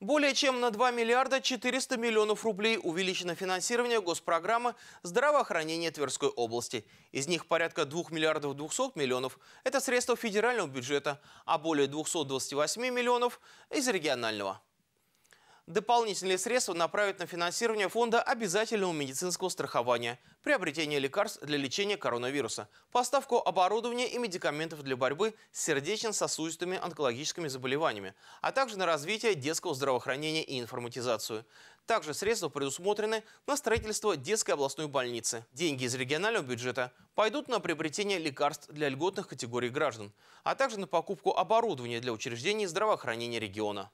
Более чем на 2 миллиарда 400 миллионов рублей увеличено финансирование госпрограммы здравоохранения Тверской области. Из них порядка 2 миллиардов 200 миллионов – это средства федерального бюджета, а более 228 миллионов – из регионального. Дополнительные средства направят на финансирование фонда обязательного медицинского страхования, приобретение лекарств для лечения коронавируса, поставку оборудования и медикаментов для борьбы с сердечно-сосудистыми онкологическими заболеваниями, а также на развитие детского здравоохранения и информатизацию. Также средства предусмотрены на строительство детской областной больницы. Деньги из регионального бюджета пойдут на приобретение лекарств для льготных категорий граждан, а также на покупку оборудования для учреждений здравоохранения региона.